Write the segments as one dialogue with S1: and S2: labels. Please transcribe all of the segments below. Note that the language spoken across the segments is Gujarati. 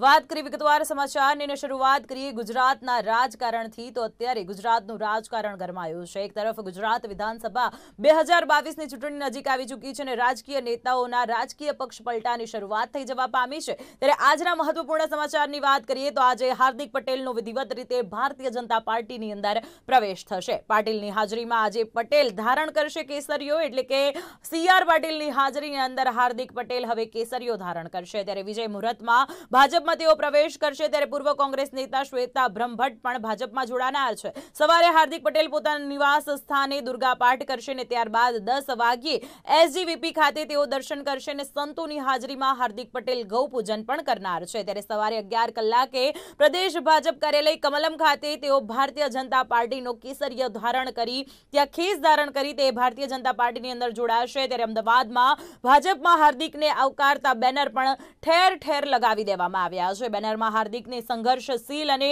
S1: વાત કરી વિગતવાર સમાચારની અને શરૂઆત કરીએ ગુજરાતના રાજકારણથી તો અત્યારે ગુજરાતનું રાજકારણ ગરમાયું છે એક તરફ ગુજરાત વિધાનસભા બે હજાર બાવીસની ચૂંટણી નજીક આવી ચૂકી છે અને રાજકીય નેતાઓના રાજકીય પક્ષ પલટાની શરૂઆત થઈ જવા પામી છે ત્યારે આજના મહત્વપૂર્ણ સમાચારની વાત કરીએ તો આજે હાર્દિક પટેલનો વિધિવત રીતે ભારતીય જનતા પાર્ટીની અંદર પ્રવેશ થશે પાટીલની હાજરીમાં આજે પટેલ ધારણ કરશે કેસરીઓ એટલે કે સીઆર આર પાટીલની હાજરીની અંદર હાર્દિક પટેલ હવે કેસરીઓ ધારણ કરશે ત્યારે વિજય મુહૂર્તમાં ભાજપ ભાજપમાં તેઓ પ્રવેશ કરશે ત્યારે પૂર્વ કોંગ્રેસ નેતા શ્વેતા બ્રહ્મભટ્ટ પણ ભાજપમાં જોડાનાર છે સવારે હાર્દિક પટેલ પોતાના નિવાસ સ્થાને દુર્ગાપાઠ કરશે અને ત્યારબાદ દસ વાગ્યે એસજીવીપી ખાતે તેઓ દર્શન કરશે અને સંતોની હાજરીમાં હાર્દિક પટેલ ગૌપૂજન પણ કરનાર છે ત્યારે સવારે અગિયાર કલાકે પ્રદેશ ભાજપ કાર્યાલય કમલમ ખાતે તેઓ ભારતીય જનતા પાર્ટીનો કેસરીય ધારણ કરી ત્યાં ખેસ ધારણ કરી તે ભારતીય જનતા પાર્ટીની અંદર જોડાશે ત્યારે અમદાવાદમાં ભાજપમાં હાર્દિકને આવકારતા બેનર પણ ઠેર ઠેર લગાવી દેવામાં આવ્યા આવ્યા છે બેનરમાં હાર્દિકને સંઘર્ષશીલ અને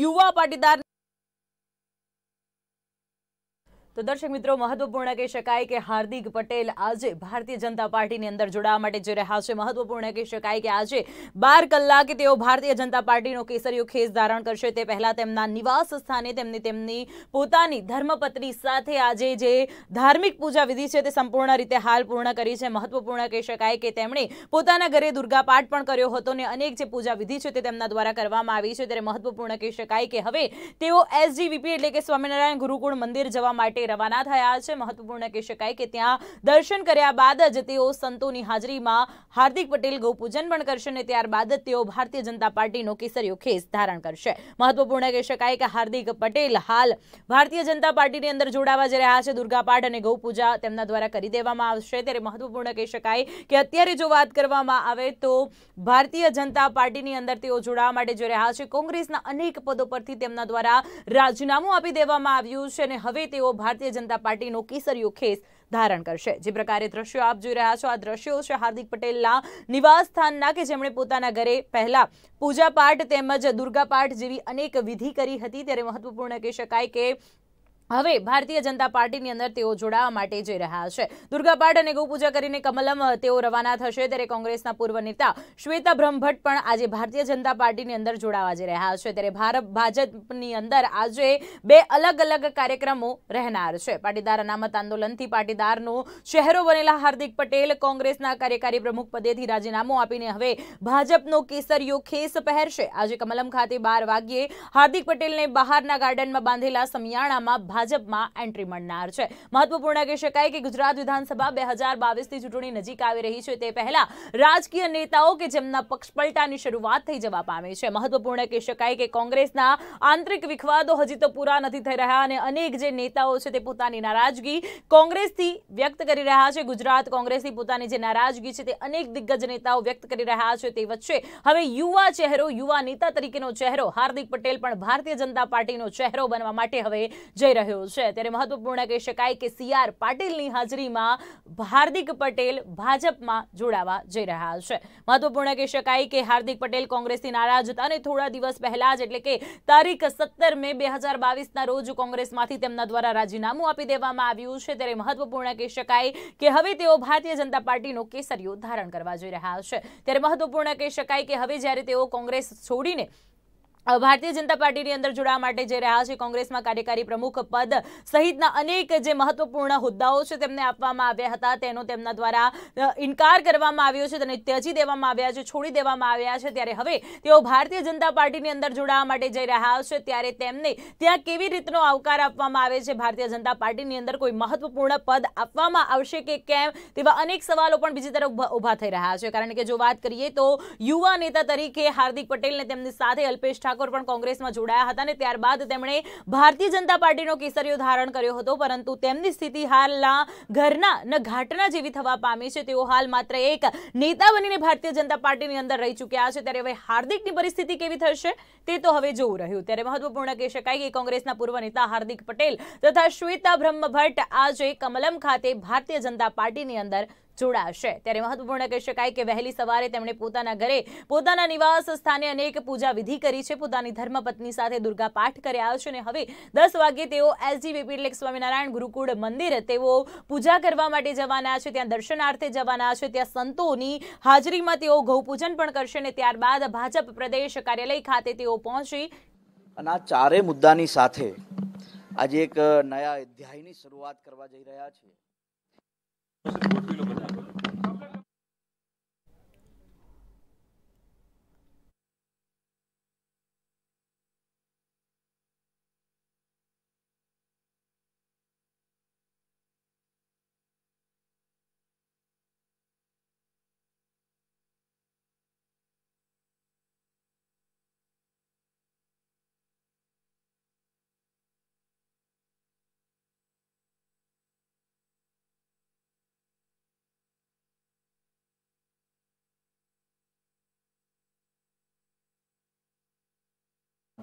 S1: યુવા પાટીદાર તો દર્શક મિત્રો મહત્વપૂર્ણ કહી શકાય કે હાર્દિક પટેલ આજે ભારતીય જનતા પાર્ટીની અંદર જોડાવા માટે જઈ રહ્યા છે મહત્વપૂર્ણ કહી શકાય કે આજે બાર કલાકે તેઓ ભારતીય જનતા પાર્ટીનો કેસરીયો ખેસ ધારણ કરશે તે પહેલાં તેમના નિવાસ સ્થાને તેમની તેમની પોતાની ધર્મપત્ની સાથે આજે જે ધાર્મિક પૂજા વિધિ છે તે સંપૂર્ણ રીતે હાલ પૂર્ણ કરી છે મહત્વપૂર્ણ કહી શકાય કે તેમણે પોતાના ઘરે દુર્ગા પાઠ પણ કર્યો હતો અને અનેક જે પૂજા વિધિ છે તે તેમના દ્વારા કરવામાં આવી છે ત્યારે મહત્વપૂર્ણ કહી શકાય કે હવે તેઓ એસજીવીપી એટલે કે સ્વામિનારાયણ ગુરુકુળ મંદિર જવા માટે માટે રવાના થયા છે મહત્વપૂર્ણ કહી શકાય કે ત્યાં દર્શન કર્યા બાદ જ તેઓ સંતોની હાજરીમાં હાર્દિક પટેલ ગૌપૂજન પણ કરશે અને ત્યારબાદ તેઓ ભારતીય જનતા પાર્ટીનો કેસરીયો ખેસ ધારણ કરશે મહત્વપૂર્ણ કહી શકાય કે હાર્દિક પટેલ હાલ ભારતીય જનતા પાર્ટીની અંદર જોડાવા જઈ રહ્યા છે દુર્ગાપાઠ અને ગૌપૂજા તેમના દ્વારા કરી દેવામાં આવશે ત્યારે મહત્વપૂર્ણ કહી શકાય કે અત્યારે જો વાત કરવામાં આવે તો ભારતીય જનતા પાર્ટીની અંદર તેઓ જોડાવા માટે જઈ રહ્યા છે કોંગ્રેસના અનેક પદો પરથી તેમના દ્વારા રાજીનામું આપી દેવામાં આવ્યું છે અને હવે તેઓ ભારતીય ભારતીય જનતા પાર્ટીનો કેસરીયો ખેસ ધારણ કરશે જે પ્રકારે દ્રશ્યો આપ જોઈ રહ્યા છો આ દ્રશ્યો છે હાર્દિક પટેલના નિવાસ સ્થાનના કે જેમણે પોતાના ઘરે પહેલા પૂજા પાઠ તેમજ દુર્ગા પાઠ જેવી અનેક વિધિ કરી હતી ત્યારે મહત્વપૂર્ણ કહી શકાય કે હવે ભારતીય જનતા પાર્ટીની અંદર તેઓ જોડાવા માટે જઈ રહ્યા છે દુર્ગાપાઠ અને ગૌપૂજા કરીને કમલમ તેઓ રવાના થશે ત્યારે કોંગ્રેસના પૂર્વ નેતા શ્વેતા બ્રહ્મભટ્ટ પણ આજે ભારતીય જનતા પાર્ટીની અંદર જોડાવા જઈ રહ્યા છે ત્યારે ભારત ભાજપની અંદર આજે બે અલગ અલગ કાર્યક્રમો રહેનાર છે પાટીદાર અનામત આંદોલનથી પાટીદારનો ચહેરો બનેલા હાર્દિક પટેલ કોંગ્રેસના કાર્યકારી પ્રમુખ પદેથી રાજીનામું આપીને હવે ભાજપનો કેસરીયો ખેસ પહેરશે આજે કમલમ ખાતે બાર વાગ્યે હાર્દિક પટેલને બહારના ગાર્ડનમાં બાંધેલા સમિયાણામાં ભાજપમાં એન્ટ્રી મળનાર છે મહત્વપૂર્ણ કહી શકાય કે ગુજરાત વિધાનસભા બે હજાર બાવીસની ચૂંટણી નજીક આવી રહી છે તે પહેલા રાજકીય નેતાઓ કે જેમના પક્ષપલટાની શરૂઆત થઈ જવા પામી છે મહત્વપૂર્ણ કહી શકાય કે કોંગ્રેસના આંતરિક વિખવાદો હજી તો પૂરા નથી થઈ રહ્યા અને અનેક જે નેતાઓ છે તે પોતાની નારાજગી કોંગ્રેસથી વ્યક્ત કરી રહ્યા છે ગુજરાત કોંગ્રેસથી પોતાની જે નારાજગી છે તે અનેક દિગ્ગજ નેતાઓ વ્યક્ત કરી રહ્યા છે તે વચ્ચે હવે યુવા ચહેરો યુવા નેતા તરીકેનો ચહેરો હાર્દિક પટેલ પણ ભારતીય જનતા પાર્ટીનો ચહેરો બનવા માટે હવે જઈ રહ્યો રહ્યો છે ત્યારે મહત્વપૂર્ણ કહી શકાય કે સી આર પાટીલની હાજરીમાં હાર્દિક પટેલ ભાજપમાં જોડાવા જઈ રહ્યા છે મહત્વપૂર્ણ કહી શકાય કે હાર્દિક પટેલ કોંગ્રેસથી નારાજ હતા અને થોડા દિવસ પહેલા જ એટલે કે તારીખ સત્તર મે બે હજાર બાવીસના રોજ કોંગ્રેસમાંથી તેમના દ્વારા રાજીનામું આપી દેવામાં આવ્યું છે ત્યારે મહત્વપૂર્ણ કહી શકાય કે હવે તેઓ ભારતીય જનતા પાર્ટીનો કેસરીઓ ધારણ કરવા જઈ રહ્યા છે ત્યારે મહત્વપૂર્ણ કહી શકાય કે હવે જ્યારે તેઓ કોંગ્રેસ છોડીને ભારતીય જનતા પાર્ટીની અંદર જોડાવા માટે જઈ રહ્યા છે કોંગ્રેસમાં કાર્યકારી પ્રમુખ પદ સહિતના અનેક જે મહત્વપૂર્ણ હોદ્દાઓ છે તેમને આપવામાં આવ્યા હતા તેનો તેમના દ્વારા ઇનકાર કરવામાં આવ્યો છે તેને ત્યજી દેવામાં આવ્યા છે છોડી દેવામાં આવ્યા છે ત્યારે હવે તેઓ ભારતીય જનતા પાર્ટીની અંદર જોડાવા માટે જઈ રહ્યા છે ત્યારે તેમને ત્યાં કેવી રીતનો આવકાર આપવામાં આવે છે ભારતીય જનતા પાર્ટીની અંદર કોઈ મહત્વપૂર્ણ પદ આપવામાં આવશે કે કેમ તેવા અનેક સવાલો પણ બીજી તરફ ઊભા થઈ રહ્યા છે કારણ કે જો વાત કરીએ તો યુવા નેતા તરીકે હાર્દિક પટેલને તેમની સાથે અલ્પેશ ઠાકોર પણ કોંગ્રેસમાં જોડાયા હતા અને ત્યારબાદ તેમણે ભારતીય જનતા પાર્ટીનો કેસરીઓ ધારણ કર્યો હતો પરંતુ તેમની સ્થિતિ હાલના ઘરના ન ઘાટના જેવી થવા પામી છે તેઓ હાલ માત્ર એક નેતા બનીને ભારતીય જનતા પાર્ટીની અંદર રહી ચૂક્યા છે ત્યારે હવે હાર્દિકની પરિસ્થિતિ કેવી થશે તે તો હવે જોવું રહ્યું ત્યારે મહત્વપૂર્ણ કહી શકાય કે કોંગ્રેસના પૂર્વ નેતા હાર્દિક પટેલ તથા શ્વેતા બ્રહ્મભટ્ટ આજે કમલમ ખાતે ભારતીય જનતા પાર્ટીની અંદર જોડાશે ત્યારે મહત્વપૂર્ણ કહી શકાય કે વહેલી સવારે તેમણે પોતાના ઘરે પોતાના નિવાસ સ્થાને અનેક પૂજા વિધિ કરી છે પોતાની ધર્મપત્ની સાથે દુર્ગા પાઠ કર્યા છે અને હવે દસ વાગે તેઓ એસજીવીપી એટલે સ્વામિનારાયણ ગુરુકુળ મંદિર તેઓ પૂજા કરવા માટે જવાના છે ત્યાં દર્શનાર્થે જવાના છે ત્યાં સંતોની હાજરીમાં તેઓ ગૌપૂજન પણ કરશે અને ત્યારબાદ ભાજપ પ્રદેશ કાર્યાલય ખાતે તેઓ પહોંચી
S2: અને આ ચારે મુદ્દાની સાથે આજે એક નયા અધ્યાયની
S1: શરૂઆત કરવા જઈ રહ્યા છે Gracias.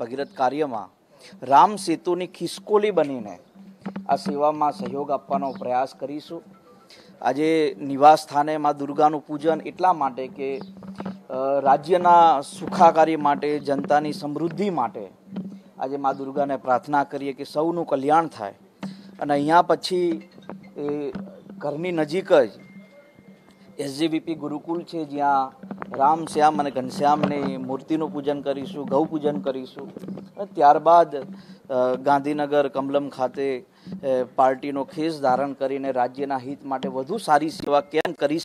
S2: ભગીરથ કાર્યમાં રામ સેતુની ખિસકોલી બનીને આ સેવામાં સહયોગ આપવાનો પ્રયાસ કરીશું આજે નિવાસ સ્થાને માં દુર્ગાનું પૂજન એટલા માટે કે રાજ્યના સુખાકારી માટે જનતાની સમૃદ્ધિ માટે આજે મા દુર્ગાને પ્રાર્થના કરીએ કે સૌનું કલ્યાણ થાય અને અહીંયા પછી ઘરની નજીક જ એસજીવીપી ગુરુકુલ છે જ્યાં રામ શ્યામ અને ઘનશ્યામની મૂર્તિનું પૂજન કરીશું ગૌ પૂજન કરીશું ત્યારબાદ ગાંધીનગર કમલમ ખાતે પાર્ટીનો ખેસ ધારણ કરીને રાજ્યના હિત માટે વધુ સારી સેવા કેમ કરી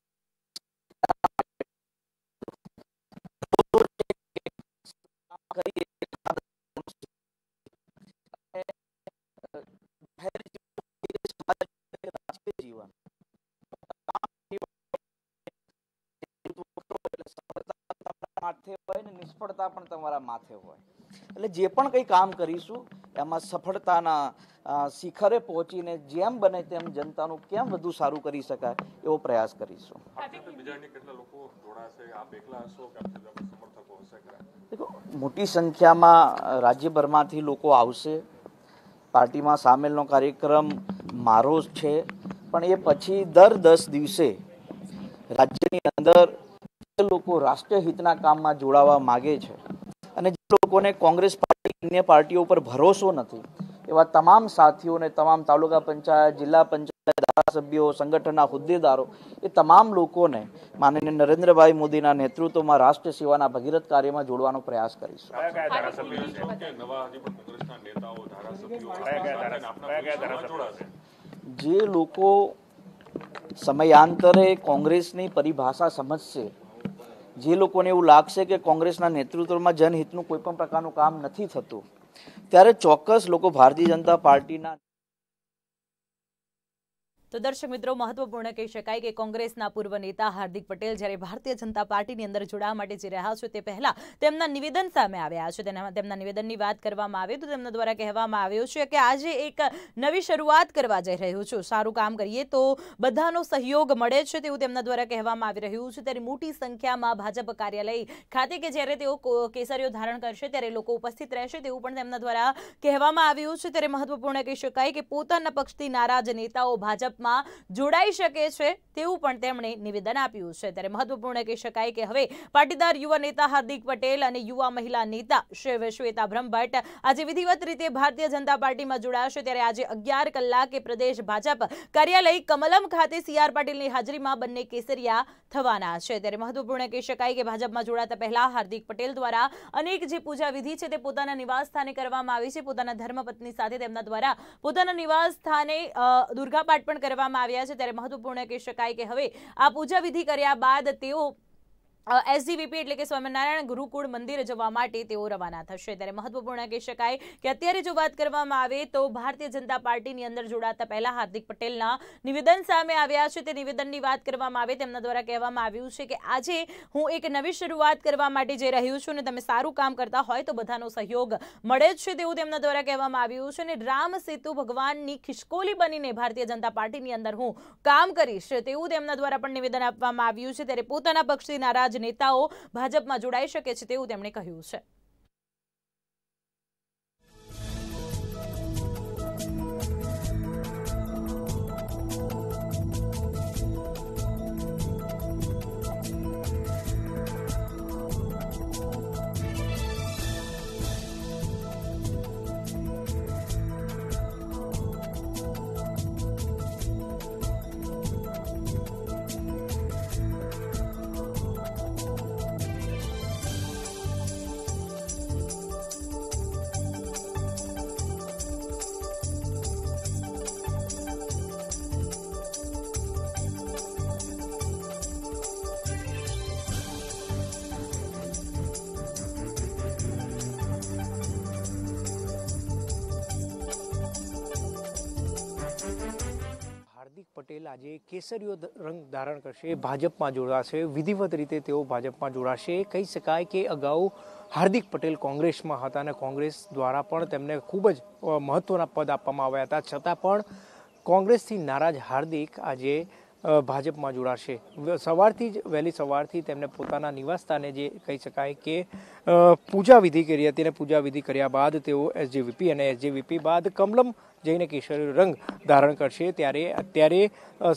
S2: કરીએ નિષ્ફળતા પણ તમારા માથે હોય એટલે જે પણ કંઈ કામ કરીશું એમાં સફળતાના શિખરે પહોંચીને જેમ બને તેમ જનતાનું કેમ વધુ સારું કરી શકાય એવો પ્રયાસ કરીશું મોટી સંખ્યામાં રાજ્યભરમાંથી લોકો આવશે પાર્ટીમાં સામેલનો કાર્યક્રમ મારો જ છે પણ એ પછી દર દસ દિવસે રાજ્યની અંદર લોકો રાષ્ટ્રીય હિતના કામમાં જોડાવા માગે છે અને જે લોકોને કોંગ્રેસ પાર્ટી અન્ય પાર્ટીઓ પર ભરોસો નથી એવા તમામ સાથીઓને તમામ તાલુકા પંચાયત જિલ્લા પંચાયત ધારાસભ્યો સંગઠનના હોદ્દેદારો એ તમામ લોકોને માનનીય નરેન્દ્રભાઈ મોદીના નેતૃત્વમાં રાષ્ટ્ર સેવાના ભગીરથ કાર્યમાં જોડવાનો પ્રયાસ કરીશું જે લોકો સમયાંતરે કોંગ્રેસની પરિભાષા સમજશે જે લોકોને એવું લાગશે કે કોંગ્રેસના નેતૃત્વમાં જનહિતનું કોઈ પણ પ્રકારનું કામ નથી થતું ત્યારે ચોક્કસ લોકો ભારતીય જનતા પાર્ટીના
S1: તો દર્શક મિત્રો મહત્વપૂર્ણ કહી શકાય કે કોંગ્રેસના પૂર્વ નેતા હાર્દિક પટેલ જ્યારે ભારતીય જનતા પાર્ટીની અંદર જોડાવા માટે જઈ રહ્યા છે તે પહેલા તેમના નિવેદન સામે આવ્યા છે તેના તેમના નિવેદનની વાત કરવામાં આવે તો તેમના દ્વારા કહેવામાં આવ્યું છે કે આજે એક નવી શરૂઆત કરવા જઈ રહ્યું છું સારું કામ કરીએ તો બધાનો સહયોગ મળે છે તેવું તેમના દ્વારા કહેવામાં આવી રહ્યું છે ત્યારે મોટી સંખ્યામાં ભાજપ કાર્યાલય ખાતે કે જ્યારે તેઓ કેસરીઓ ધારણ કરશે ત્યારે લોકો ઉપસ્થિત રહેશે તેવું પણ તેમના દ્વારા કહેવામાં આવ્યું છે ત્યારે મહત્વપૂર્ણ કહી શકાય કે પોતાના પક્ષથી નારાજ નેતાઓ ભાજપ સુરતમાં જોડાઈ શકે છે તેવું પણ તેમણે નિવેદન આપ્યું છે ત્યારે મહત્વપૂર્ણ કહી શકાય કે હવે પાટીદાર યુવા નેતા હાર્દિક પટેલ અને યુવા મહિલા નેતા શિવ શ્વેતા બ્રહ્મભટ્ટ આજે વિધિવત રીતે ભારતીય જનતા પાર્ટીમાં જોડાશે ત્યારે આજે અગિયાર કલાકે પ્રદેશ ભાજપ કાર્યાલય કમલમ ખાતે સીઆર પાટીલની હાજરીમાં બંને કેસરિયા થવાના છે ત્યારે મહત્વપૂર્ણ કહી શકાય કે ભાજપમાં જોડાતા પહેલા હાર્દિક પટેલ દ્વારા અનેક જે પૂજા વિધિ છે તે પોતાના નિવાસ સ્થાને કરવામાં આવી છે પોતાના ધર્મપત્ની સાથે તેમના દ્વારા પોતાના નિવાસ સ્થાને દુર્ગાપાઠ પણ કરવામાં આવ્યા છે ત્યારે મહત્વપૂર્ણ કહી શકાય કે હવે આ પૂજા વિધિ કર્યા બાદ તેઓ એસજીવીપી એટલે કે સ્વામિનારાયણ ગુરુકુળ મંદિર જવા માટે તેઓ રવાના થશે ત્યારે મહત્વપૂર્ણ કહી શકાય કે અત્યારે જો વાત કરવામાં આવે તો ભારતીય જનતા પાર્ટીની અંદર જોડાતા પહેલા હાર્દિક પટેલના નિવેદન સામે આવ્યા છે તે નિવેદનની વાત કરવામાં આવે તેમના દ્વારા કહેવામાં આવ્યું છે કે આજે હું એક નવી શરૂઆત કરવા માટે જઈ રહ્યું છું અને તમે સારું કામ કરતા હોય તો બધાનો સહયોગ મળે જ છે તેવું તેમના દ્વારા કહેવામાં આવ્યું છે અને રામ સેતુ ભગવાનની ખિસકોલી બનીને ભારતીય જનતા પાર્ટીની અંદર હું કામ કરીશ તેવું તેમના દ્વારા પણ નિવેદન આપવામાં આવ્યું છે ત્યારે પોતાના પક્ષથી નારાજ નેતાઓ ભાજપમાં જોડાઈ શકે છે તેવું તેમણે કહ્યું છે
S3: પટેલ આજે કેસરીયો રંગ ધારણ કરશે ભાજપમાં જોડાશે વિધિવત રીતે તેઓ ભાજપમાં જોડાશે કહી શકાય કે અગાઉ હાર્દિક પટેલ કોંગ્રેસમાં હતા અને કોંગ્રેસ દ્વારા પણ તેમને ખૂબ જ મહત્ત્વના પદ આપવામાં આવ્યા હતા છતાં પણ કોંગ્રેસથી નારાજ હાર્દિક આજે ભાજપમાં જોડાશે સવારથી જ વહેલી સવારથી તેમને પોતાના નિવાસસ્થાને જે કહી શકાય કે પૂજા વિધિ કરી હતી અને પૂજા વિધિ કર્યા બાદ તેઓ એસજીવીપી અને એસજીવીપી બાદ કમલમ જઈને કેશરી રંગ ધારણ કરશે ત્યારે અત્યારે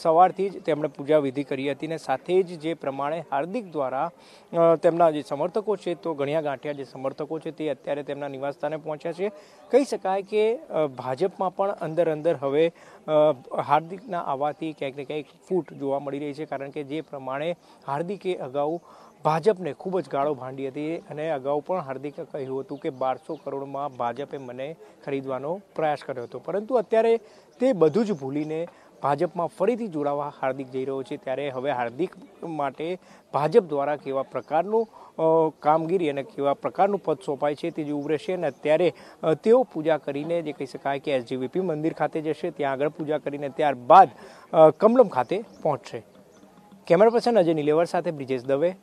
S3: સવારથી જ તેમણે પૂજા વિધિ કરી હતી ને સાથે જ જે પ્રમાણે હાર્દિક દ્વારા તેમના જે સમર્થકો છે તો ગણ્યા ગાંઠિયા જે સમર્થકો છે તે અત્યારે તેમના નિવાસસ્થાને પહોંચ્યા છે કહી શકાય કે ભાજપમાં પણ અંદર અંદર હવે હાર્દિકના આવવાથી ક્યાંક ને ક્યાંક ફૂટ જોવા મળી રહી છે કારણ કે જે પ્રમાણે હાર્દિકે અગાઉ ભાજપને ખૂબ જ ગાળો ભાંડી હતી અને અગાઉ પણ હાર્દિકે કહ્યું હતું કે બારસો કરોડમાં ભાજપે મને ખરીદવાનો પ્રયાસ કર્યો હતો પરંતુ અત્યારે તે બધું જ ભૂલીને ભાજપમાં ફરીથી જોડાવા હાર્દિક જઈ રહ્યો છે ત્યારે હવે હાર્દિક માટે ભાજપ દ્વારા કેવા પ્રકારનું કામગીરી અને કેવા પ્રકારનું પદ સોંપાય છે તે જોવું રહેશે અને અત્યારે તેઓ પૂજા કરીને જે કહી શકાય કે એસજીવીપી મંદિર ખાતે જશે ત્યાં આગળ પૂજા કરીને ત્યારબાદ કમલમ ખાતે પહોંચશે કેમેરા પર્સન અજય નિલેવર સાથે બ્રિજેશ દવે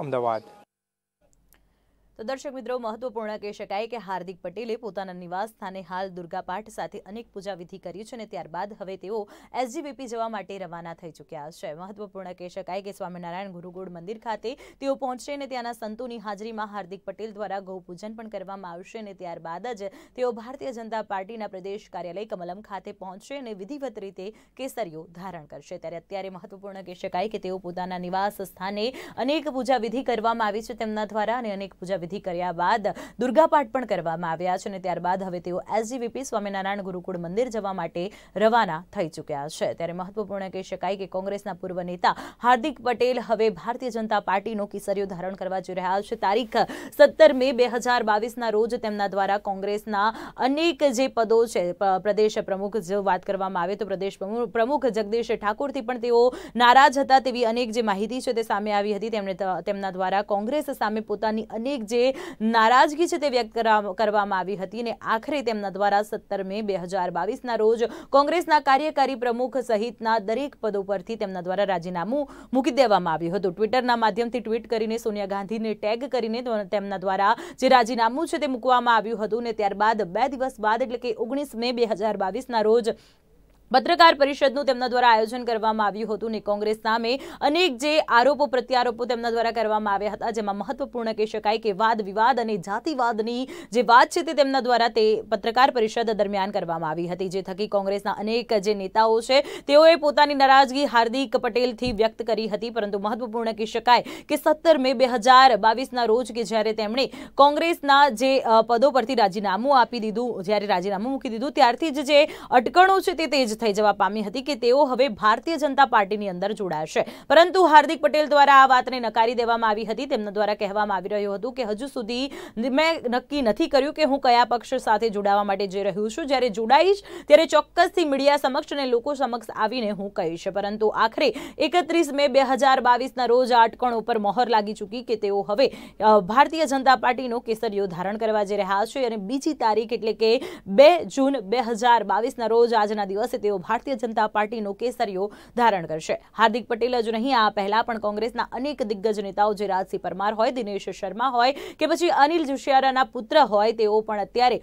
S3: અમદાવાદ
S1: તો દર્શક મિત્રો મહત્વપૂર્ણ કહી શકાય કે હાર્દિક પટેલે પોતાના નિવાસ સ્થાને હાલ દુર્ગાપાઠ સાથે અનેક પૂજા વિધિ કરી છે અને ત્યારબાદ હવે તેઓ એસજીવીપી જવા માટે રવાના થઈ ચૂક્યા છે મહત્વપૂર્ણ કહી શકાય કે સ્વામિનારાયણ ગુરુકુળ મંદિર ખાતે તેઓ પહોંચશે અને ત્યાંના સંતોની હાજરીમાં હાર્દિક પટેલ દ્વારા ગૌપૂજન પણ કરવામાં આવશે અને ત્યારબાદ જ તેઓ ભારતીય જનતા પાર્ટીના પ્રદેશ કાર્યાલય કમલમ ખાતે પહોંચશે અને વિધિવત રીતે કેસરીઓ ધારણ કરશે ત્યારે અત્યારે મહત્વપૂર્ણ કહી શકાય કે તેઓ પોતાના નિવાસ સ્થાને અનેક પૂજા વિધિ કરવામાં આવી છે તેમના દ્વારા અને અનેક પૂજા વિધિ કર્યા બાદ દુર્ગાપાઠ પણ કરવામાં આવ્યા છે અને ત્યારબાદ હવે તેઓ એસજીવીપી સ્વામિનારાયણ ગુરુકુળ મંદિર જવા માટે રવાના થઈ ચૂક્યા છે ત્યારે મહત્વપૂર્ણ કહી શકાય કે કોંગ્રેસના પૂર્વ નેતા હાર્દિક પટેલ હવે ભારતીય જનતા પાર્ટીનો કિસરીઓ ધારણ કરવા જઈ રહ્યા છે તારીખ સત્તર મે બે હજાર બાવીસના રોજ તેમના દ્વારા કોંગ્રેસના અનેક જે પદો છે પ્રદેશ પ્રમુખ જો વાત કરવામાં આવે તો પ્રદેશ પ્રમુખ જગદીશ ઠાકોરથી પણ તેઓ નારાજ હતા તેવી અનેક જે માહિતી છે તે સામે આવી હતી તેમણે તેમના દ્વારા કોંગ્રેસ સામે પોતાની અનેક જે જે નારાજગી છે તે વ્યક્ત કરવામાં આવી હતી અને આખરે તેમના દ્વારા સત્તર મે બે હજાર રોજ કોંગ્રેસના કાર્યકારી પ્રમુખ સહિતના દરેક પદો પરથી તેમના દ્વારા રાજીનામું મૂકી દેવામાં આવ્યું હતું ટ્વિટરના માધ્યમથી ટ્વીટ કરીને સોનિયા ગાંધીને ટેગ કરીને તેમના દ્વારા જે રાજીનામું છે તે મૂકવામાં આવ્યું હતું અને ત્યારબાદ બે દિવસ બાદ એટલે કે ઓગણીસ મે બે હજાર બાવીસના રોજ પત્રકાર પરિષદનું તેમના દ્વારા આયોજન કરવામાં આવ્યું હતું ને કોંગ્રેસ સામે અનેક જે આરોપો પ્રત્યારોપો તેમના દ્વારા કરવામાં આવ્યા હતા જેમાં મહત્વપૂર્ણ કહી શકાય કે વાદ વિવાદ અને જાતિવાદની જે વાત છે તે તેમના દ્વારા તે પત્રકાર પરિષદ દરમિયાન કરવામાં આવી હતી જે થકી કોંગ્રેસના અનેક જે નેતાઓ છે તેઓએ પોતાની નારાજગી હાર્દિક પટેલથી વ્યક્ત કરી હતી પરંતુ મહત્વપૂર્ણ કહી શકાય કે સત્તર મે બે હજાર બાવીસના રોજ કે જ્યારે તેમણે કોંગ્રેસના જે પદો પરથી રાજીનામું આપી દીધું જ્યારે રાજીનામું મૂકી દીધું ત્યારથી જ જે અટકણો છે તે તેજ થઈ જવા પામી હતી કે તેઓ હવે ભારતીય જનતા પાર્ટીની અંદર જોડાશે પરંતુ હાર્દિક પટેલ દ્વારા આ વાતને નકારી દેવામાં આવી હતી તેમના દ્વારા કહેવામાં આવી રહ્યું હતું કે હજુ સુધી મેં નક્કી નથી કર્યું કે હું કયા પક્ષ સાથે જોડાવા માટે જઈ રહ્યું છું જ્યારે જોડાઈશ ત્યારે ચોક્કસથી મીડિયા સમક્ષ અને લોકો સમક્ષ આવીને હું કહીશ પરંતુ આખરે એકત્રીસ મે બે હજાર બાવીસના રોજ આ અટકણ ઉપર મહોર લાગી ચૂકી કે તેઓ હવે ભારતીય જનતા પાર્ટીનો કેસરીઓ ધારણ કરવા જઈ રહ્યા છે અને બીજી તારીખ એટલે કે બે જૂન બે હજાર બાવીસના રોજ આજના દિવસે તેઓ ભારતીય જનતા પાર્ટીનો કેસરીઓ ધારણ કરશે હાર્દિક પટેલ જ નહીં આ પહેલા પણ કોંગ્રેસના અનેક દિગ્ગજ નેતાઓ જે રાજસિંહ પરમાર હોય દિનેશ શર્મા હોય કે પછી અનિલ જોશિયારાના પુત્ર હોય તેઓ પણ અત્યારે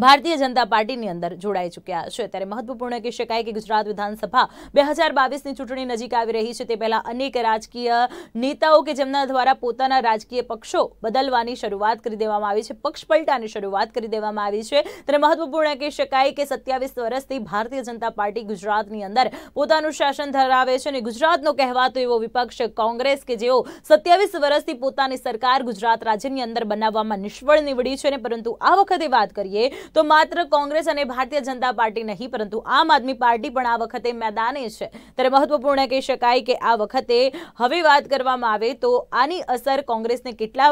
S1: ભારતીય જનતા પાર્ટીની અંદર જોડાઈ ચૂક્યા છે ત્યારે મહત્વપૂર્ણ કહી શકાય કે ગુજરાત વિધાનસભા બે હજાર બાવીસની ચૂંટણી નજીક આવી રહી છે તે પહેલાં અનેક રાજકીય નેતાઓ કે જેમના દ્વારા પોતાના રાજકીય પક્ષો બદલવાની શરૂઆત કરી દેવામાં આવી છે પક્ષ પલટાની શરૂઆત કરી દેવામાં આવી છે ત્યારે મહત્વપૂર્ણ કહી શકાય કે સત્યાવીસ વર્ષથી ભારતીય જનતા પાર્ટી ગુજરાતની અંદર પોતાનું શાસન ધરાવે છે અને ગુજરાતનો કહેવાતો એવો વિપક્ષ કોંગ્રેસ કે જેઓ સત્યાવીસ વર્ષથી પોતાની સરકાર ગુજરાત રાજ્યની અંદર બનાવવામાં નિષ્ફળ નીવડી છે અને પરંતુ આ વખતે વાત કરીએ તો માત્ર કોંગ્રેસ અને ભારતીય જનતા પાર્ટી નહીં પરંતુ આમ આદમી પાર્ટી પણ આ વખતે મેદાને છે ત્યારે મહત્વપૂર્ણ કહી શકાય કે આ વખતે હવે વાત કરવામાં આવે તો આની અસર કોંગ્રેસને કેટલા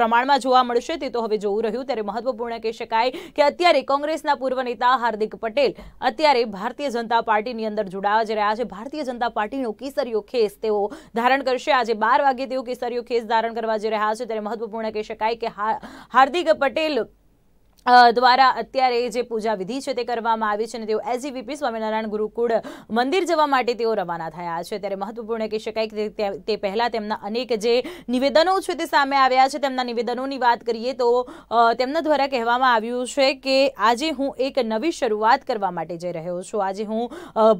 S1: પ્રમાણમાં જોવા મળશે તે તો હવે જોવું રહ્યું ત્યારે મહત્વપૂર્ણ કહી શકાય કે અત્યારે કોંગ્રેસના પૂર્વ નેતા હાર્દિક પટેલ અત્યારે ભારતીય જનતા પાર્ટીની અંદર જોડાવા જઈ રહ્યા છે ભારતીય જનતા પાર્ટીનો કેસરીયો ખેસ તેઓ ધારણ કરશે આજે બાર વાગે તેઓ કેસરીયો ખેસ ધારણ કરવા જઈ રહ્યા છે ત્યારે મહત્વપૂર્ણ કહી શકાય કે હાર્દિક પટેલ દ્વારા અત્યારે જે પૂજા વિધિ છે તે કરવામાં આવી છે અને તેઓ એસજીવીપી સ્વામિનારાયણ ગુરુકુળ મંદિર જવા માટે તેઓ રવાના થયા છે ત્યારે મહત્વપૂર્ણ કહી શકાય કે તે પહેલાં તેમના અનેક જે નિવેદનો છે તે સામે આવ્યા છે તેમના નિવેદનોની વાત કરીએ તો તેમના દ્વારા કહેવામાં આવ્યું છે કે આજે હું એક નવી શરૂઆત કરવા માટે જઈ રહ્યો છું આજે હું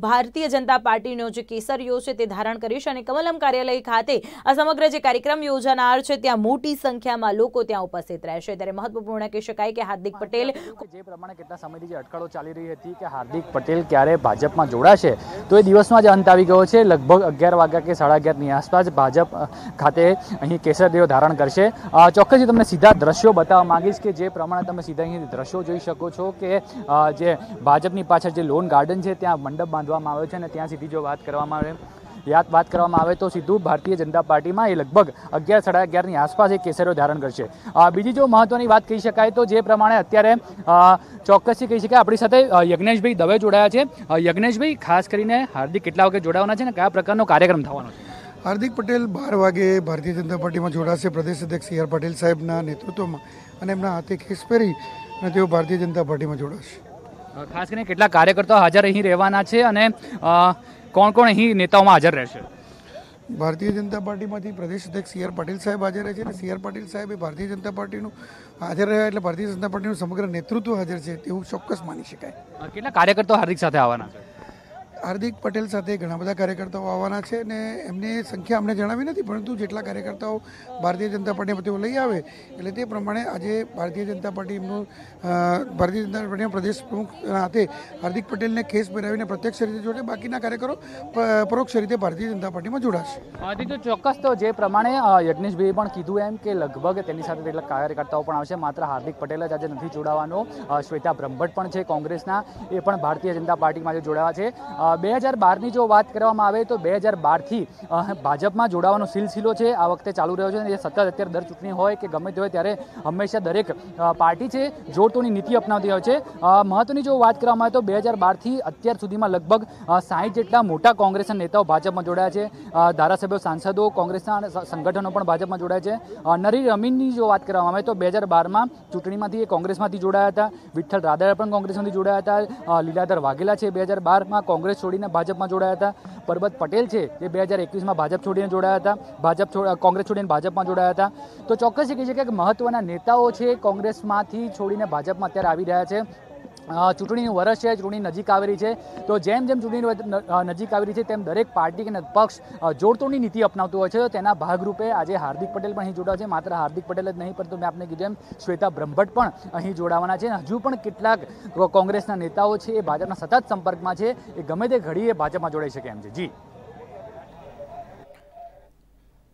S1: ભારતીય જનતા પાર્ટીનો જે કેસરીયો છે તે ધારણ કરીશ અને કમલમ કાર્યાલય ખાતે આ સમગ્ર જે કાર્યક્રમ યોજાનાર છે ત્યાં મોટી સંખ્યામાં લોકો ત્યાં ઉપસ્થિત રહેશે ત્યારે મહત્વપૂર્ણ કહી શકાય કે હાર્દિક હાર્દિક પટેલ જે પ્રમાણે કેટલા સમયથી જે અટકળો ચાલી રહી હતી કે હાર્દિક
S4: પટેલ ક્યારે ભાજપમાં જોડાશે તો એ દિવસમાં જ અંત આવી ગયો છે લગભગ અગિયાર વાગ્યા કે સાડા અગિયારની આસપાસ ભાજપ ખાતે અહીં કેસરદેવ ધારણ કરશે ચોક્કસ તમને સીધા દ્રશ્યો બતાવવા માંગીશ કે જે પ્રમાણે તમે સીધા અહીં દ્રશ્યો જોઈ શકો છો કે જે ભાજપની પાછળ જે લોન ગાર્ડન છે ત્યાં મંડપ બાંધવામાં આવ્યો છે અને ત્યાં સીધી જો વાત કરવામાં આવે યાદ વાત કરવામાં આવે તો સીધું ભારતીય જનતા પાર્ટીમાં એ લગભગ અગિયાર સાડા અગિયારની આસપાસ એ કેસરીઓ ધારણ કરશે બીજી જો મહત્વની વાત કહી શકાય તો જે પ્રમાણે અત્યારે ચોક્કસથી કહી શકાય આપણી સાથે યજ્ઞેશભાઈ દવે જોડાયા છે યજ્ઞેશભાઈ ખાસ કરીને હાર્દિક કેટલા વાગે જોડાવાના છે ને કયા પ્રકારનો કાર્યક્રમ થવાનો છે
S3: હાર્દિક પટેલ બાર વાગે ભારતીય જનતા પાર્ટીમાં જોડાશે પ્રદેશ અધ્યક્ષ સી આર પાટીલ સાહેબના નેતૃત્વમાં અને એમના હાથે ખેસ પહેરી અને તેઓ ભારતીય જનતા પાર્ટીમાં જોડાશે
S4: ખાસ કરીને કેટલા કાર્યકર્તાઓ હાજર અહીં રહેવાના છે અને કોણ કોણ અહીં નેતાઓમાં હાજર રહેશે
S3: ભારતીય જનતા પાર્ટીમાંથી પ્રદેશ અધ્યક્ષ સી આર પાટીલ સાહેબ હાજર રહે છે અને સી આર પાટીલ સાહેબ એ ભારતીય જનતા પાર્ટીનું હાજર રહ્યા એટલે ભારતીય જનતા પાર્ટીનું સમગ્ર નેતૃત્વ હાજર છે તેવું ચોક્કસ માની શકાય
S4: કેટલા કાર્યકર્તાઓ હાર્દિક સાથે આવવાના છે
S3: હાર્દિક પટેલ સાથે ઘણા બધા કાર્યકર્તાઓ આવવાના છે અને એમની સંખ્યા અમને જણાવી નથી પરંતુ જેટલા કાર્યકર્તાઓ ભારતીય જનતા પાર્ટી તેઓ લઈ આવે એટલે તે પ્રમાણે આજે ભારતીય જનતા પાર્ટીનું ભારતીય જનતા પાર્ટીના પ્રદેશ પ્રમુખ હાથે હાર્દિક પટેલને કેસ બનાવીને પ્રત્યક્ષ રીતે જોડે બાકીના કાર્યકરો પરોક્ષ રીતે ભારતીય જનતા પાર્ટીમાં જોડાશે
S4: તો ચોક્કસ તો જે પ્રમાણે યજ્ઞેશભાઈએ પણ કીધું એમ કે લગભગ તેની સાથે કેટલાક કાર્યકર્તાઓ પણ આવશે માત્ર હાર્દિક પટેલ જ આજે નથી જોડાવાનો શ્વેતા બ્રહ્મભટ્ટ પણ છે કોંગ્રેસના એ પણ ભારતીય જનતા પાર્ટીમાં આજે જોડાવા છે બે હજાર બારની જો વાત કરવામાં આવે તો બે હજાર બારથી ભાજપમાં જોડાવાનો સિલસિલો છે આ વખતે ચાલુ રહ્યો છે અને એ સતત અત્યારે દર ચૂંટણી હોય કે ગમે તે હોય ત્યારે હંમેશા દરેક પાર્ટી છે જોરતોની નીતિ અપનાવતી હોય છે મહત્ત્વની જો વાત કરવામાં આવે તો બે હજાર બારથી અત્યાર સુધીમાં લગભગ સાહીઠ જેટલા મોટા કોંગ્રેસના નેતાઓ ભાજપમાં જોડાયા છે ધારાસભ્યો સાંસદો કોંગ્રેસના સંગઠનો પણ ભાજપમાં જોડાયા છે નરી અમીનની જો વાત કરવામાં આવે તો બે હજાર બારમાં ચૂંટણીમાંથી એ કોંગ્રેસમાંથી જોડાયા હતા વિઠ્ઠલ રાદરા પણ કોંગ્રેસમાંથી જોડાયા હતા લીલાધર વાઘેલા છે બે હજાર બારમાં કોંગ્રેસ છોડીને ભાજપમાં જોડાયા હતા પરબત પટેલ છે જે બે હજાર એકવીસમાં ભાજપ છોડીને જોડાયા હતા ભાજપ કોંગ્રેસ છોડીને ભાજપમાં જોડાયા હતા તો ચોક્કસ એ કહી શકાય કે મહત્વના નેતાઓ છે કોંગ્રેસમાંથી છોડીને ભાજપમાં અત્યારે આવી રહ્યા છે ચૂંટણીનું વરસ છે ચૂંટણી નજીક આવેલી છે તો જેમ જેમ ચૂંટણી નજીક આવેલી છે તેમ દરેક પાર્ટી અને પક્ષ જોડતોડની નીતિ અપનાવતું હોય છે તેના ભાગરૂપે આજે હાર્દિક પટેલ પણ અહીં જોડાયા છે માત્ર હાર્દિક પટેલ જ નહીં પરંતુ મેં આપને કીધું એમ શ્વેતા બ્રહ્મભટ્ટ પણ અહીં જોડાવાના છે હજુ પણ કેટલાક કોંગ્રેસના નેતાઓ છે એ ભાજપના સતત સંપર્કમાં છે એ ગમે તે ઘડીએ ભાજપમાં જોડાઈ શકે એમ છે જી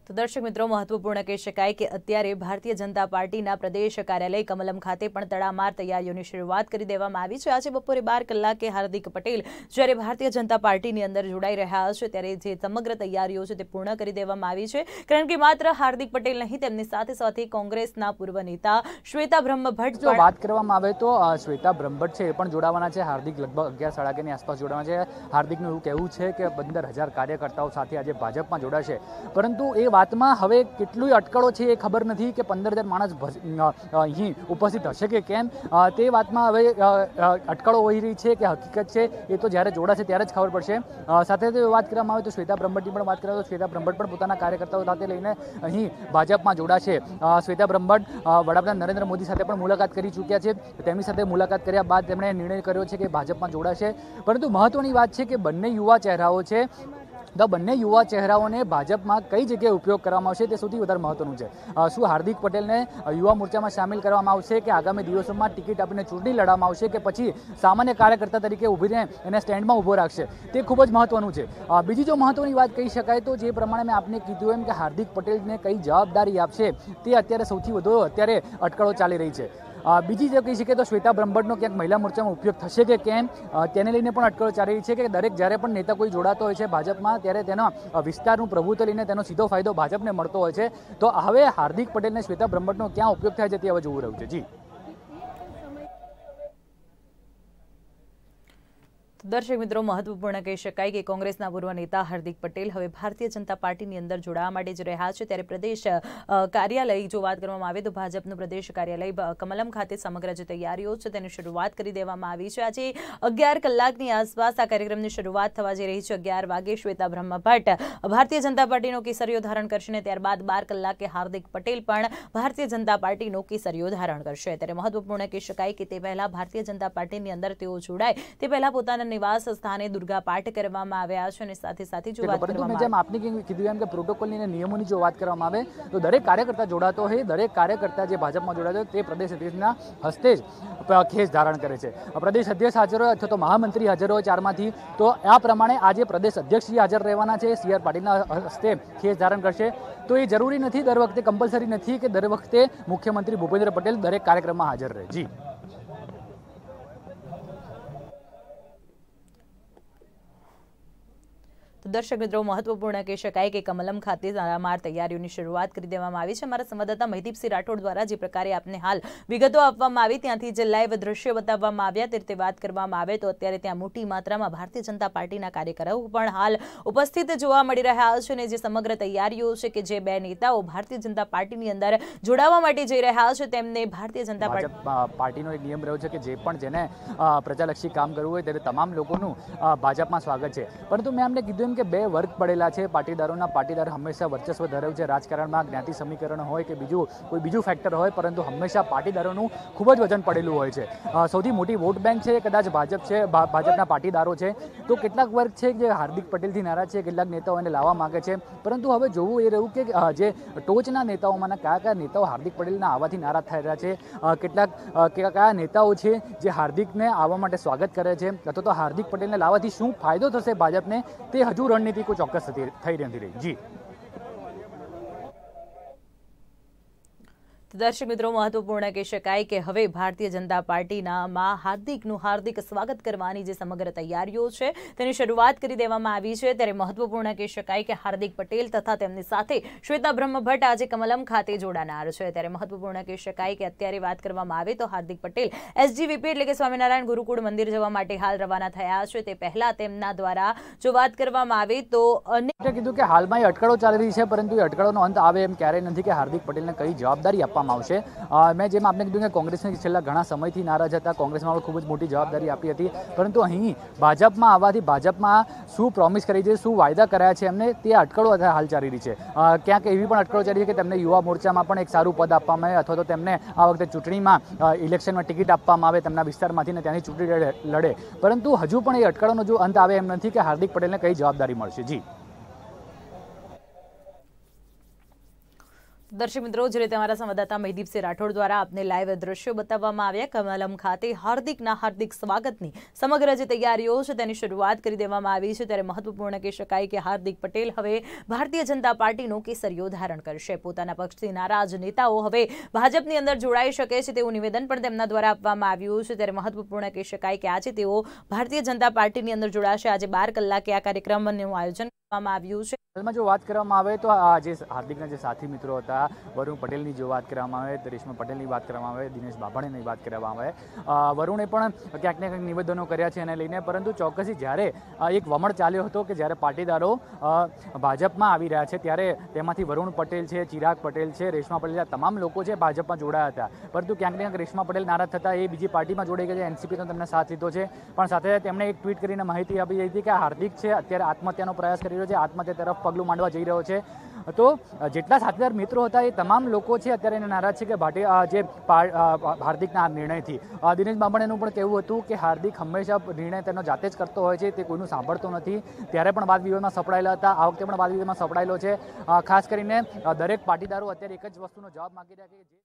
S1: તો દર્શક મિત્રો મહત્વપૂર્ણ કહી શકાય કે અત્યારે ભારતીય જનતા પાર્ટીના પ્રદેશ કાર્યાલય કમલમ ખાતે પણ તડામાર તૈયારીઓની શરૂઆત કરી દેવામાં આવી છે આજે બપોરે બાર કલાકે હાર્દિક પટેલ જ્યારે ભારતીય જનતા પાર્ટીની અંદર જોડાઈ રહ્યા છે ત્યારે જે સમગ્ર તૈયારીઓ છે તે પૂર્ણ કરી દેવામાં આવી છે કારણ કે માત્ર હાર્દિક પટેલ નહીં તેમની સાથે સાથે કોંગ્રેસના પૂર્વ નેતા શ્વેતા બ્રહ્મભટ્ટ જો વાત
S4: કરવામાં આવે તો શ્વેતા બ્રહ્મભટ્ટ છે એ પણ જોડાવાના છે હાર્દિક લગભગ અગિયાર સાડા અગિયારની આસપાસ જોડાવાના છે હાર્દિકનું એવું કહેવું છે કે પંદર હજાર કાર્યકર્તાઓ સાથે આજે ભાજપમાં જોડાશે પરંતુ એ વાતમાં હવે કેટલી અટકળો છે એ ખબર નથી કે પંદર હજાર માણસ અહીં ઉપસ્થિત હશે કે કેમ તે વાતમાં હવે અટકળો હોઈ રહી છે કે હકીકત છે એ તો જ્યારે જોડાશે ત્યારે જ ખબર પડશે સાથે સાથે વાત કરવામાં આવે તો શ્વેતા બ્રહ્મટની પણ વાત કરવામાં તો શ્વેતા બ્રહ્મટ પણ પોતાના કાર્યકર્તાઓ સાથે લઈને અહીં ભાજપમાં જોડાશે શ્વેતા બ્રહ્મટ વડાપ્રધાન નરેન્દ્ર મોદી સાથે પણ મુલાકાત કરી ચૂક્યા છે તેમની સાથે મુલાકાત કર્યા બાદ તેમણે નિર્ણય કર્યો છે કે ભાજપમાં જોડાશે પરંતુ મહત્વની વાત છે કે બંને યુવા ચહેરાઓ છે તો બંને યુવા ચહેરાઓને ભાજપમાં કઈ જગ્યાએ ઉપયોગ કરવામાં આવશે તે સૌથી વધારે મહત્વનું છે શું હાર્દિક પટેલને યુવા મોરચામાં સામેલ કરવામાં આવશે કે આગામી દિવસોમાં ટિકિટ આપીને ચૂંટણી લડવામાં આવશે કે પછી સામાન્ય કાર્યકર્તા તરીકે ઊભીને એને સ્ટેન્ડમાં ઊભો રાખશે તે ખૂબ જ મહત્વનું છે બીજી જો મહત્વની વાત કહી શકાય તો જે પ્રમાણે મેં આપને કીધું એમ કે હાર્દિક પટેલને કઈ જવાબદારી આપશે તે અત્યારે સૌથી વધુ અત્યારે અટકળો ચાલી રહી છે બીજી જે કહી શકે તો શ્વેતા બ્રહ્મભટ્ટનો ક્યાંક મહિલા મોરચામાં ઉપયોગ થશે કે કેમ તેને લઈને પણ અટકળો ચાલી રહી છે કે દરેક જ્યારે પણ નેતા કોઈ જોડાતો હોય છે ભાજપમાં ત્યારે તેનો વિસ્તારનું પ્રભુત્વ લઈને તેનો સીધો ફાયદો ભાજપને મળતો હોય છે તો હવે હાર્દિક પટેલને શ્વેતા બ્રહ્મભટ્ટનો ક્યાં ઉપયોગ થાય છે તે હવે જોવું રહ્યું છે જી
S1: દર્શક મિત્રો મહત્વપૂર્ણ કહી શકાય કે કોંગ્રેસના પૂર્વ નેતા હાર્દિક પટેલ હવે ભારતીય જનતા પાર્ટીની અંદર જોડાવા માટે જઈ રહ્યા છે ત્યારે પ્રદેશ કાર્યાલય જો વાત કરવામાં આવે તો ભાજપનું પ્રદેશ કાર્યાલય કમલમ ખાતે સમગ્ર જે તૈયારીઓ છે તેની શરૂઆત કરી દેવામાં આવી છે આજે અગિયાર કલાકની આસપાસ આ કાર્યક્રમની શરૂઆત થવા જઈ રહી છે અગિયાર વાગે શ્વેતા બ્રહ્મભટ્ટ ભારતીય જનતા પાર્ટીનો કેસરીઓ ધારણ કરશે અને ત્યારબાદ બાર કલાકે હાર્દિક પટેલ પણ ભારતીય જનતા પાર્ટીનો કેસરીઓ ધારણ કરશે ત્યારે મહત્વપૂર્ણ કહી શકાય કે તે પહેલા ભારતીય જનતા પાર્ટીની અંદર તેઓ જોડાય તે પહેલા પોતાના નિવાસ સ્થાને દુર્ગા પાઠ કરવામાં આવ્યા છે અને સાથે સાથે જો વાત કરવામાં જેમ
S4: આપની કીધું એમ કે પ્રોટોકોલની અને નિયમોની જો વાત કરવામાં આવે તો દરેક કાર્યકર્તા જોડાતો હોય દરેક કાર્યકર્તા જે ભાજપમાં જોડાતો તે પ્રદેશ અધ્યક્ષના હસ્તે જ ખેસ ધારણ કરે છે પ્રદેશ અધ્યક્ષ હાજર હોય અથવા તો મહામંત્રી હાજર હોય ચારમાંથી તો આ પ્રમાણે આજે પ્રદેશ અધ્યક્ષજી હાજર રહેવાના છે સી આર પાટીલના હસ્તે ખેસ ધારણ કરશે તો એ જરૂરી નથી દર વખતે કમ્પલસરી નથી કે દર વખતે મુખ્યમંત્રી ભૂપેન્દ્ર
S1: પટેલ દરેક કાર્યક્રમમાં હાજર રહે જી તો દર્શક મિત્રો મહત્વપૂર્ણ કહી શકાય કે કમલમ ખાતે માર તૈયારીઓની શરૂઆત કરી દેવામાં આવી છે અમારા સંવાદદાતા મહિદીપસિંહ રાઠોડ દ્વારા જે પ્રકારે આપને હાલ વિગતો આપવામાં આવી ત્યાંથી જે લાઈવ દ્રશ્ય બતાવવામાં આવ્યા તે રીતે વાત કરવામાં આવે તો અત્યારે ત્યાં મોટી માત્રામાં ભારતીય જનતા પાર્ટીના કાર્યકરો પણ હાલ ઉપસ્થિત જોવા મળી રહ્યા છે અને જે સમગ્ર તૈયારીઓ છે કે જે બે નેતાઓ ભારતીય જનતા પાર્ટીની અંદર જોડાવા માટે જઈ રહ્યા છે તેમને ભારતીય જનતા
S4: પાર્ટીનો એક નિયમ રહ્યો છે કે જે પણ જેને પ્રજાલક્ષી કામ કરવું હોય ત્યારે તમામ લોકોનું ભાજપમાં સ્વાગત છે પરંતુ મેં એમને કીધું એમ કે બે વર્ગ પડેલા છે પાટીદારોના પાટીદાર હંમેશા વર્ચસ્વ ધરાવે છે રાજકારણમાં જ્ઞાતિ સમીકરણ હોય કે બીજું કોઈ બીજું ફેક્ટર હોય પરંતુ હંમેશા પાટીદારોનું ખૂબ જ વજન પડેલું હોય છે સૌથી મોટી વોટ બેંક છે કદાચ ભાજપ છે ભાજપના પાટીદારો છે તો કેટલાક વર્ગ છે જે હાર્દિક પટેલથી નારાજ છે કેટલાક નેતાઓને લાવવા માગે છે પરંતુ હવે જોવું એ રહ્યું કે જે ટોચના નેતાઓમાંના કયા કયા નેતાઓ હાર્દિક પટેલના આવવાથી નારાજ થઈ રહ્યા છે કેટલાક કયા કયા નેતાઓ છે જે હાર્દિકને આવવા માટે સ્વાગત કરે છે અથવા તો હાર્દિક પટેલને લાવવાથી શું ફાયદો થશે ભાજપને તે હજુ રણનીતિ કોઈ ચોક્કસ થઈ નથી રહી જી
S1: દર્શક મિત્રો મહત્વપૂર્ણ કહી શકાય કે હવે ભારતીય જનતા પાર્ટીનામાં હાર્દિકનું હાર્દિક સ્વાગત કરવાની જે સમગ્ર તૈયારીઓ છે તેની શરૂઆત કરી દેવામાં આવી છે ત્યારે મહત્વપૂર્ણ કહી શકાય કે હાર્દિક પટેલ તથા તેમની સાથે શ્વેતા બ્રહ્મભટ્ટ આજે કમલમ ખાતે જોડાનાર છે ત્યારે મહત્વપૂર્ણ કહી શકાય કે અત્યારે વાત કરવામાં આવે તો હાર્દિક પટેલ એસજીવીપી એટલે કે સ્વામિનારાયણ ગુરુકુળ મંદિર જવા માટે હાલ રવાના થયા છે તે પહેલા તેમના દ્વારા જો વાત કરવામાં આવે તો અને કીધું કે
S4: હાલમાં અટકળો ચાલી રહી છે પરંતુ એ અટકળોનો અંત આવે એમ ક્યારેય નથી કે હાર્દિક પટેલને કઈ જવાબદારી આપવામાં આવશે મેં જેમ આપને કીધું કે કોંગ્રેસને છેલ્લા ઘણા સમયથી નારાજ હતા કોંગ્રેસમાં ખૂબ જ મોટી જવાબદારી આપી હતી પરંતુ અહીં ભાજપમાં આવવાથી ભાજપમાં શું પ્રોમિસ કરી છે શું વાયદા કર્યા છે એમને તે અટકળો હાલ ચાલી રહી છે ક્યાંક એવી પણ અટકળો ચાલી છે કે તેમને યુવા મોરચામાં પણ એક સારું પદ આપવામાં આવે અથવા તો તેમને આ વખતે ચૂંટણીમાં ઇલેક્શનમાં ટિકિટ આપવામાં આવે તેમના વિસ્તારમાંથી ને ત્યાંની ચૂંટણી લડે પરંતુ હજુ પણ એ અટકળોનો જો અંત આવે એમ નથી કે હાર્દિક પટેલને કઈ જવાબદારી મળશે જી
S1: દર્શક મિત્રો જે રીતે અમારા સંવાદદાતા મહિદીપસિંહ રાઠોડ દ્વારા આપને લાઈવ દ્રશ્યો બતાવવામાં આવ્યા કમલમ ખાતે હાર્દિકના હાર્દિક સ્વાગતની સમગ્ર જે તૈયારીઓ છે તેની શરૂઆત કરી દેવામાં આવી છે ત્યારે મહત્વપૂર્ણ કહી શકાય કે હાર્દિક પટેલ હવે ભારતીય જનતા પાર્ટીનો કેસરીઓ ધારણ કરશે પોતાના પક્ષથી નારાજ નેતાઓ હવે ભાજપની અંદર જોડાઈ શકે છે તેવું નિવેદન પણ તેમના દ્વારા આપવામાં આવ્યું છે ત્યારે મહત્વપૂર્ણ કહી શકાય કે આજે તેઓ ભારતીય જનતા પાર્ટીની અંદર જોડાશે આજે બાર કલાકે આ કાર્યક્રમનું આયોજન હાલમાં જો વાત કરવામાં આવે તો
S4: આ જે હાર્દિકના જે સાથી મિત્રો હતા વરુણ પટેલની જો વાત કરવામાં આવે તો રેશમા પટેલની વાત કરવામાં આવે દિનેશ બાભાણીની વાત કરવામાં આવે વરુણે પણ ક્યાંક ને ક્યાંક નિવેદનો કર્યા છે એને લઈને પરંતુ ચોક્કસી જ્યારે એક વમણ ચાલ્યો હતો કે જ્યારે પાટીદારો ભાજપમાં આવી રહ્યા છે ત્યારે તેમાંથી વરુણ પટેલ છે ચિરાગ પટેલ છે રેશમા પટેલ તમામ લોકો છે ભાજપમાં જોડાયા હતા પરંતુ ક્યાંક ને ક્યાંક રેશમા પટેલ નારાજ થતા એ બીજી પાર્ટીમાં જોડાઈ ગયા છે એનસીપીનો તેમણે સાથ લીધો છે પણ સાથે તેમણે એક ટ્વીટ કરીને માહિતી આપી હતી કે હાર્દિક છે અત્યારે આત્મહત્યાનો પ્રયાસ કરી કરી છે આત્મહત્યા તરફ પગલું માંડવા જઈ રહ્યો છે તો જેટલા સાથીદાર મિત્રો હતા એ તમામ લોકો છે અત્યારે એને નારાજ છે કે ભાટી જે હાર્દિકના આ નિર્ણયથી દિનેશ બામણેનું પણ કહેવું હતું કે હાર્દિક હંમેશા નિર્ણય તેનો જાતે જ કરતો હોય છે તે કોઈનું સાંભળતો નથી ત્યારે પણ વાદ વિવાદમાં સપડાયેલા હતા આ વખતે પણ વાદ વિવાદમાં સપડાયેલો છે ખાસ કરીને દરેક પાટીદારો અત્યારે એક જ વસ્તુનો જવાબ માગી રહ્યા છે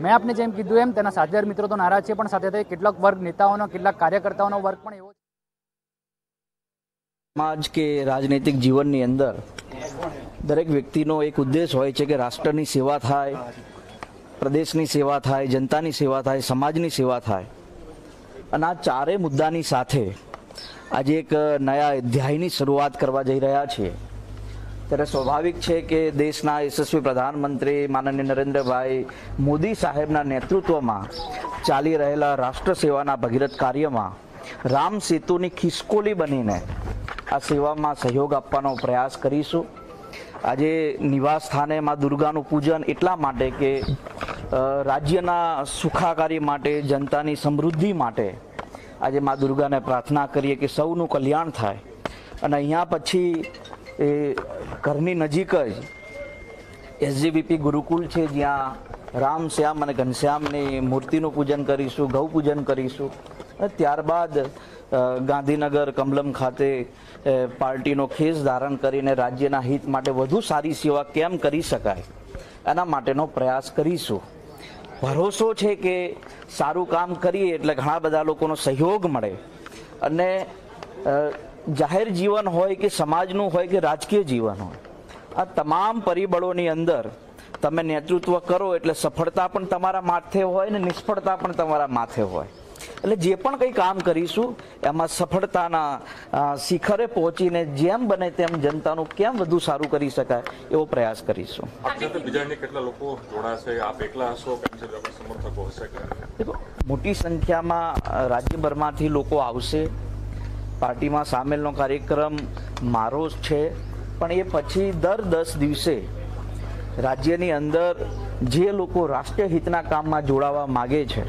S4: મેં આપને જેમ કીધું એમ તેના સાથીદાર મિત્રો તો નારાજ છે પણ સાથે સાથે કેટલાક વર્ગ નેતાઓનો કેટલાક કાર્યકર્તાઓનો વર્ગ પણ એવો
S2: સમાજ કે રાજનૈતિક જીવનની અંદર દરેક વ્યક્તિનો એક ઉદ્દેશ હોય છે કે રાષ્ટ્રની સેવા થાય પ્રદેશની સેવા થાય જનતાની સેવા થાય સમાજની સેવા થાય અને આ ચારે મુદ્દાની સાથે આજે એક નયા અધ્યાયની શરૂઆત કરવા જઈ રહ્યા છીએ ત્યારે સ્વાભાવિક છે કે દેશના યશસ્વી પ્રધાનમંત્રી માનનીય નરેન્દ્રભાઈ મોદી સાહેબના નેતૃત્વમાં ચાલી રહેલા રાષ્ટ્ર સેવાના ભગીરથ કાર્યમાં રામ સેતુની ખિસકોલી બનીને આ સેવામાં સહયોગ આપવાનો પ્રયાસ કરીશું આજે નિવાસ સ્થાને મા દુર્ગાનું પૂજન એટલા માટે કે રાજ્યના સુખાકારી માટે જનતાની સમૃદ્ધિ માટે આજે મા દુર્ગાને પ્રાર્થના કરીએ કે સૌનું કલ્યાણ થાય અને અહીંયા પછી એ ઘરની નજીક જ એસજીબીપી ગુરુકુલ છે જ્યાં રામ શ્યામ અને ઘનશ્યામની મૂર્તિનું પૂજન કરીશું ગૌ પૂજન કરીશું ત્યારબાદ ગાંધીનગર કમલમ ખાતે પાર્ટીનો ખેસ ધારણ કરીને રાજ્યના હિત માટે વધુ સારી સેવા કેમ કરી શકાય એના માટેનો પ્રયાસ કરીશું ભરોસો છે કે સારું કામ કરીએ એટલે ઘણા બધા લોકોનો સહયોગ મળે અને જાહેર જીવન હોય કે સમાજનું હોય કે રાજકીય જીવન હોય આ તમામ પરિબળોની અંદર તમે નેતૃત્વ કરો એટલે સફળતા પણ તમારા માથે હોય ને નિષ્ફળતા પણ તમારા માથે હોય એટલે જે પણ કંઈ કામ કરીશું એમાં સફળતાના શિખરે પહોંચીને જેમ બને તેમ જનતાનું કેમ વધુ સારું કરી શકાય એવો પ્રયાસ કરીશું મોટી સંખ્યામાં રાજ્યભરમાંથી લોકો આવશે પાર્ટીમાં સામેલનો કાર્યક્રમ મારો જ છે પણ એ પછી દર દસ દિવસે રાજ્યની અંદર જે લોકો રાષ્ટ્રીય હિતના કામમાં જોડાવા માગે છે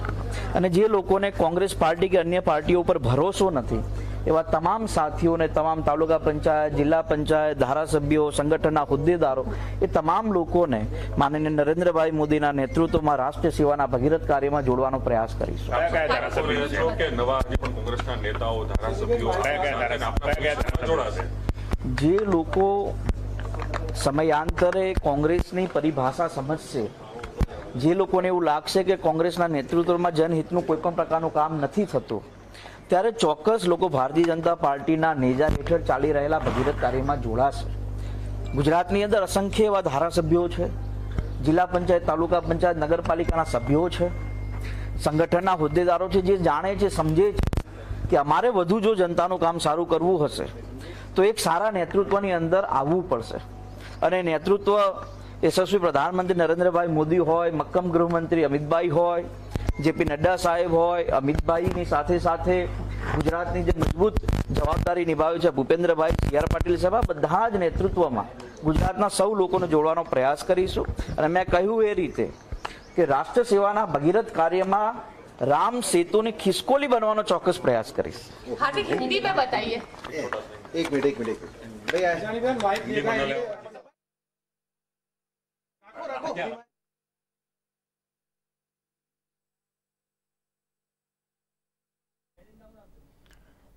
S2: અને જે લોકોને કોંગ્રેસ પાર્ટી કે અન્ય પાર્ટીઓ પર ભરોસો નથી એવા તમામ સાથીઓને તમામ તાલુકા પંચાયત જિલ્લા પંચાયત ધારાસભ્યો સંગઠનના હોદ્દેદારો એ તમામ લોકોને માનનીય નરેન્દ્રભાઈ મોદીના નેતૃત્વમાં રાષ્ટ્રીય સેવાના ભગીરથ કાર્યમાં જોડવાનો પ્રયાસ કરીશું જે લોકો સમયાંતરે કોંગ્રેસની પરિભાષા સમજશે જે લોકોને એવું લાગશે કે કોંગ્રેસના નેતૃત્વમાં જનહિતનું કોઈ પણ પ્રકારનું કામ નથી થતું ત્યારે ચોક્કસ લોકો ભારતીય જનતા પાર્ટીના નેજા હેઠળ ચાલી રહેલા ભગીરથ કાર્યમાં જોડાશે ગુજરાતની અંદર અસંખ્ય એવા ધારાસભ્યો છે જિલ્લા પંચાયત તાલુકા પંચાયત નગરપાલિકાના સભ્યો છે સંગઠનના હોદ્દેદારો છે જે જાણે છે સમજે છે કે અમારે વધુ જો જનતાનું કામ સારું કરવું હશે તો એક સારા નેતૃત્વની અંદર આવવું પડશે અને નેતૃત્વ યશસ્વી પ્રધાનમંત્રી નરેન્દ્રભાઈ મોદી હોય મક્કમ ગૃહમંત્રી અમિતભાઈ હોય જેપી નડ્ડા સાહેબ હોય અમિતભાઈની સાથે સાથે ગુજરાતની જે મજબૂત જવાબદારી નિભાવી છે ભૂપેન્દ્રભાઈ સી આર પાટીલ સાહેબ આ બધા જ નેતૃત્વમાં ગુજરાતના સૌ લોકોને જોડવાનો પ્રયાસ કરીશું અને મેં કહ્યું એ રીતે કે રાષ્ટ્ર સેવાના ભગીરથ કાર્યમાં રામ સેતુની ખિસકોલી બનવાનો ચોક્કસ પ્રયાસ કરીશ
S4: હિન્દી મેં બતાઈએ એક મિનિટ એક
S2: મિનિટ
S3: ભાઈ રાખો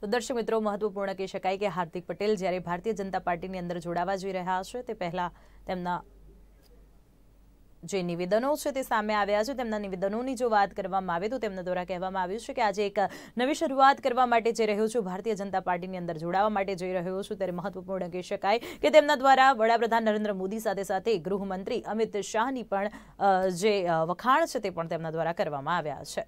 S1: તો દર્શક મિત્રો મહત્વપૂર્ણ કહી શકાય કે હાર્દિક પટેલ જ્યારે ભારતીય જનતા પાર્ટીની અંદર જોડાવા જઈ રહ્યા છે તે પહેલાં તેમના જે નિવેદનો છે તે સામે આવ્યા છે તેમના નિવેદનોની જો વાત કરવામાં આવે તો તેમના દ્વારા કહેવામાં આવ્યું છે કે આજે એક નવી શરૂઆત કરવા માટે જઈ રહ્યો છું ભારતીય જનતા પાર્ટીની અંદર જોડાવા માટે જઈ રહ્યો છું ત્યારે મહત્વપૂર્ણ કહી શકાય કે તેમના દ્વારા વડાપ્રધાન નરેન્દ્ર મોદી સાથે સાથે ગૃહમંત્રી અમિત શાહની પણ જે વખાણ છે તે પણ તેમના દ્વારા કરવામાં આવ્યા છે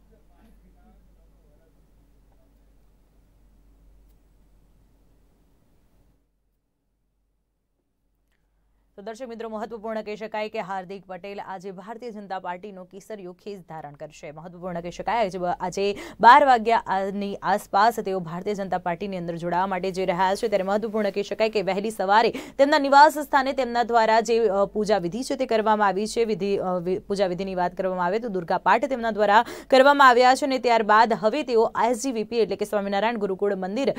S1: તો દર્શક મિત્રો મહત્વપૂર્ણ કહી શકાય કે હાર્દિક પટેલ આજે ભારતીય જનતા પાર્ટીનો કેસરીયો ખેસ ધારણ કરશે મહત્વપૂર્ણ કહી શકાય આજે બાર વાગ્યાની આસપાસ તેઓ ભારતીય જનતા પાર્ટીની અંદર જોડાવા માટે જઈ રહ્યા છે ત્યારે મહત્વપૂર્ણ કહી શકાય કે વહેલી સવારે તેમના નિવાસ સ્થાને તેમના દ્વારા જે પૂજા વિધિ છે તે કરવામાં આવી છે વિધિ પૂજા વિધિની વાત કરવામાં આવે તો દુર્ગા પાઠ તેમના દ્વારા કરવામાં આવ્યા છે અને ત્યારબાદ હવે તેઓ એસજીવીપી એટલે કે સ્વામિનારાયણ ગુરુકુળ મંદિર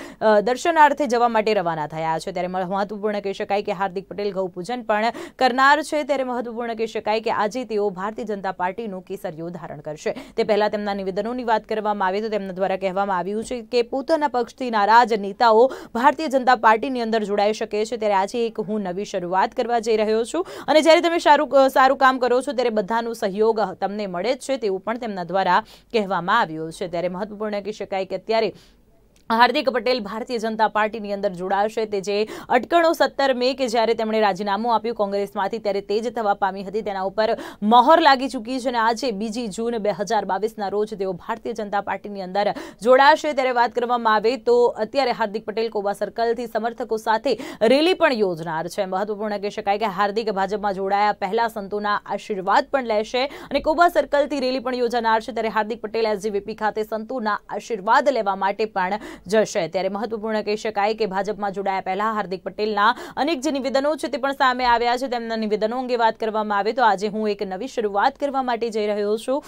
S1: દર્શનાર્થે જવા માટે રવાના થયા છે ત્યારે મહત્વપૂર્ણ કહી શકાય કે હાર્દિક પટેલ ગૌપૂજન પણ કરનાર છે ત્યારે મહત્વપૂર્ણ કહી શકાય કે આજે તેઓ ભારતીય જનતા પાર્ટીનું કેસરિયું ધારણ કરશે તે પહેલા તેમના નિવેદનોની વાત કરવામાં આવી તો તેમના દ્વારા કહેવામાં આવ્યું છે કે પોતાના પક્ષથી નારાજ નેતાઓ ભારતીય જનતા પાર્ટીની અંદર જોડાઈ શકે છે ત્યારે આજે એક હું નવી શરૂઆત કરવા જઈ રહ્યો છું અને જ્યારે તમે સારું સારું કામ કરો છો ત્યારે બધાનો સહયોગ તમને મળે જ છે તેવું પણ તેમના દ્વારા કહેવામાં આવ્યું છે ત્યારે મહત્વપૂર્ણ કહી શકાય કે અત્યારે હાર્દિક પટેલ ભારતીય જનતા પાર્ટીની અંદર જોડાશે તે જે અટકણો સત્તર મે કે જ્યારે તેમણે રાજીનામું આપ્યું કોંગ્રેસમાંથી ત્યારે તેજ થવા પામી હતી તેના ઉપર મહોર લાગી ચૂકી છે અને આજે બીજી જૂન બે હજાર બાવીસના રોજ તેઓ ભારતીય જનતા પાર્ટીની અંદર જોડાશે ત્યારે વાત કરવામાં આવે તો અત્યારે હાર્દિક પટેલ કોબા સર્કલથી સમર્થકો સાથે રેલી પણ યોજનાર છે મહત્વપૂર્ણ કહી શકાય કે હાર્દિક ભાજપમાં જોડાયા પહેલા સંતોના આશીર્વાદ પણ લેશે અને કોબા સર્કલથી રેલી પણ યોજાનાર છે ત્યારે હાર્દિક પટેલ એસજીવીપી ખાતે સંતોના આશીર્વાદ લેવા માટે પણ જશે ત્યારે મહત્વપૂર્ણ કહી શકાય કે ભાજપમાં જોડાયા પહેલા હાર્દિક પટેલના અનેક જે નિવેદનો છે તે પણ સામે આવ્યા છે તેમના નિવેદનો અંગે વાત કરવામાં આવે તો આજે હું એક નવી શરૂઆત કરવા માટે જઈ રહ્યો છું